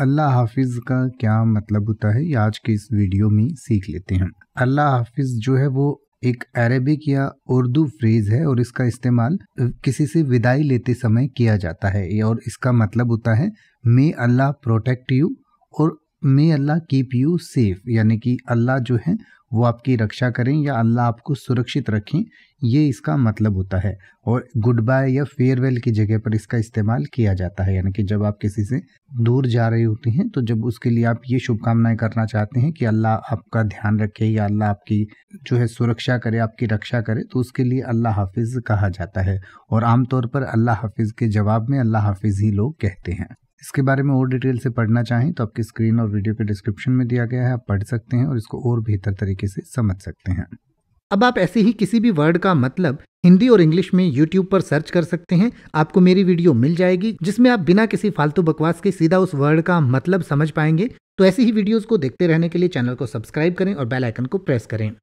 अल्लाह हाफिज़ का क्या मतलब होता है ये आज के इस वीडियो में सीख लेते हैं अल्लाह हाफिज़ जो है वो एक अरेबिक या उर्दू फ्रेज है और इसका इस्तेमाल किसी से विदाई लेते समय किया जाता है और इसका मतलब होता है मे अल्लाह प्रोटेक्ट यू और may Allah keep you safe यानी कि अल्लाह जो है वो आपकी रक्षा करें या अल्लाह आपको सुरक्षित रखें ये इसका मतलब होता है और गुड बाय या फेयरवेल की जगह पर इसका इस्तेमाल किया जाता है यानी कि जब आप किसी से दूर जा रहे होते हैं तो जब उसके लिए आप ये शुभकामनाएं करना चाहते हैं कि अल्लाह आपका ध्यान रखे या अल्लाह आपकी जो है सुरक्षा करे आपकी रक्षा करे तो उसके लिए अल्लाह हाफिज कहा जाता है और आमतौर पर अल्लाह हाफिज के जवाब में अल्लाह हाफिज ही लोग कहते हैं इसके बारे में और डिटेल से पढ़ना चाहें तो आपकी स्क्रीन और वीडियो के डिस्क्रिप्शन में दिया गया है आप पढ़ सकते हैं और इसको और बेहतर तरीके से समझ सकते हैं अब आप ऐसे ही किसी भी वर्ड का मतलब हिंदी और इंग्लिश में यूट्यूब पर सर्च कर सकते हैं आपको मेरी वीडियो मिल जाएगी जिसमें आप बिना किसी फालतू बकवास के सीधा उस वर्ड का मतलब समझ पाएंगे तो ऐसी ही वीडियोस को देखते रहने के लिए चैनल को सब्सक्राइब करें और बेल आइकन को प्रेस करें